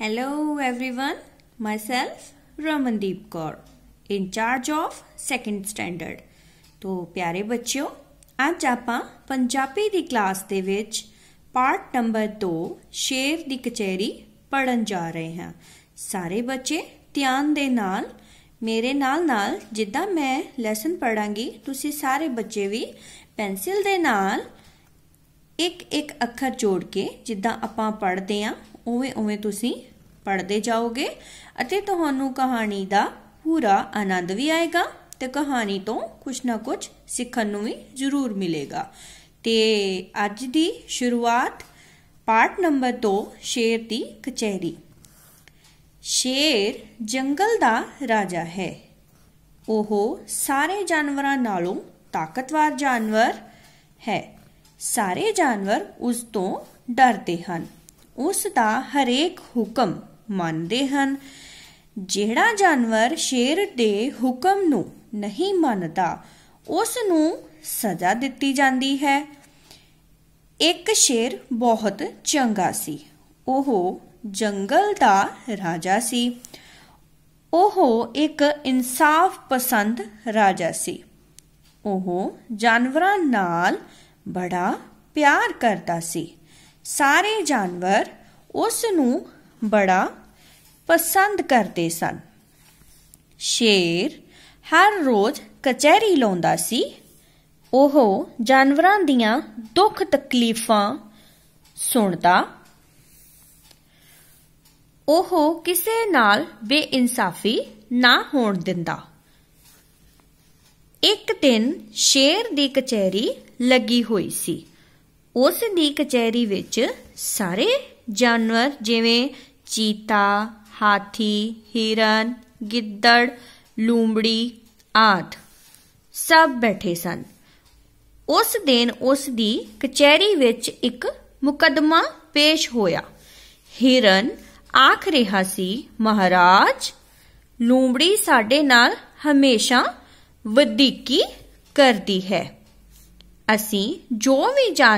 Hello everyone, myself Ramandeep Kaur, in charge of second standard. तो प्यारे बच्चों ਅੱਜ ਆਪਾਂ ਪੰਜਾਬੀ ਦੀ ਕਲਾਸ ਦੇ ਵਿੱਚ ਪਾਰਟ ਨੰਬਰ 2 ਸ਼ੇਰ ਦੀ ਕਚਹਿਰੀ ਪੜਨ ਜਾ ਰਹੇ ਹਾਂ ਸਾਰੇ ਬੱਚੇ ਧਿਆਨ ਦੇ ਨਾਲ ਮੇਰੇ ਨਾਲ ਨਾਲ ਜਿੱਦਾਂ ਮੈਂ ਲੈਸਨ ਪੜਾਂਗੀ ਤੁਸੀਂ ਸਾਰੇ ਬੱਚੇ ਵੀ ਪੈਨਸਿਲ ਦੇ ਨਾਲ ਇੱਕ ਇੱਕ ਅੱਖਰ ਜੋੜ ਕੇ ਜਿੱਦਾਂ ਆਪਾਂ ਪੜਦੇ ਆਂ ਉਵੇਂ ਉਵੇਂ ਤੁਸੀਂ ਪੜ੍ਹਦੇ ਜਾਓਗੇ ਅਤੇ ਤੁਹਾਨੂੰ ਕਹਾਣੀ ਦਾ ਪੂਰਾ ਆਨੰਦ ਵੀ ਆਏਗਾ ਤੇ ਕਹਾਣੀ ਤੋਂ ਕੁਝ ਨਾ ਕੁਝ ਸਿੱਖਣ ਨੂੰ ਵੀ ਜ਼ਰੂਰ ਮਿਲੇਗਾ ਤੇ ਅੱਜ ਦੀ ਸ਼ੁਰੂਆਤ ਪਾਠ ਨੰਬਰ 2 ਸ਼ੇਰ ਦੀ ਕਚਹਿਰੀ ਸ਼ੇਰ ਜੰਗਲ ਦਾ ਰਾਜਾ ਹੈ ਉਹ ਸਾਰੇ ਜਾਨਵਰਾਂ ਨਾਲੋਂ ਤਾਕਤਵਰ ਜਾਨਵਰ ਹੈ ਸਾਰੇ ਜਾਨਵਰ ਉਸ ਤੋਂ ਡਰਦੇ ਹਨ ਉਸ ਦਾ ਹਰੇਕ ਹੁਕਮ ਮੰਨਦੇ ਹਨ ਜਿਹੜਾ ਜਾਨਵਰ ਸ਼ੇਰ ਦੇ ਹੁਕਮ ਨੂੰ ਨਹੀਂ ਮੰਨਦਾ ਉਸ ਨੂੰ ਸਜ਼ਾ ਦਿੱਤੀ ਜਾਂਦੀ ਹੈ ਇੱਕ ਸ਼ੇਰ ਬਹੁਤ ਚੰਗਾ ਸੀ ਉਹ ਜੰਗਲ ਦਾ ਰਾਜਾ ਸੀ ਉਹ ਇੱਕ ਇਨਸਾਫ ਪਸੰਦ ਰਾਜਾ ਸੀ ਉਹ ਜਾਨਵਰਾਂ ਨਾਲ ਬੜਾ ਪਿਆਰ ਕਰਦਾ ਸੀ ਸਾਰੇ ਜਾਨਵਰ ਉਸ ਨੂੰ ਬੜਾ ਪਸੰਦ ਕਰਦੇ ਸਨ ਸ਼ੇਰ ਹਰ ਰੋਜ਼ ਕਚਹਿਰੀ ਲਾਉਂਦਾ ਸੀ ਉਹ ਜਾਨਵਰਾਂ ਦੀਆਂ ਦੁੱਖ ਤਕਲੀਫਾਂ ਸੁਣਦਾ ਉਹ ਕਿਸੇ ਨਾਲ ਬੇਇਨਸਾਫੀ ਨਾ ਹੋਣ ਦਿੰਦਾ ਇੱਕ ਦਿਨ ਸ਼ੇਰ ਦੀ ਕਚਹਿਰੀ ਲੱਗੀ ਹੋਈ ਸੀ ਉਸ ਦੀ ਕਚਹਿਰੀ ਵਿੱਚ ਸਾਰੇ ਜਾਨਵਰ ਜਿਵੇਂ ਚੀਤਾ ਹਾਥੀ ਹਿਰਨ ਗਿੱਦੜ ਲੂੰਬੜੀ ਆਦ ਸਭ ਬੈਠੇ ਸਨ ਉਸ ਦਿਨ ਉਸ ਦੀ ਕਚਹਿਰੀ ਵਿੱਚ ਇੱਕ ਮੁਕਦਮਾ ਪੇਸ਼ ਹੋਇਆ ਹਿਰਨ ਆਖ ਰਿਹਾ ਸੀ ਮਹਾਰਾਜ ਲੂੰਬੜੀ ਸਾਡੇ ਨਾਲ ਹਮੇਸ਼ਾ ਵਧੀਕੀ ਕਰਦੀ ਹੈ ਅਸੀਂ ਜੋ ਵੀ ਜਾਣ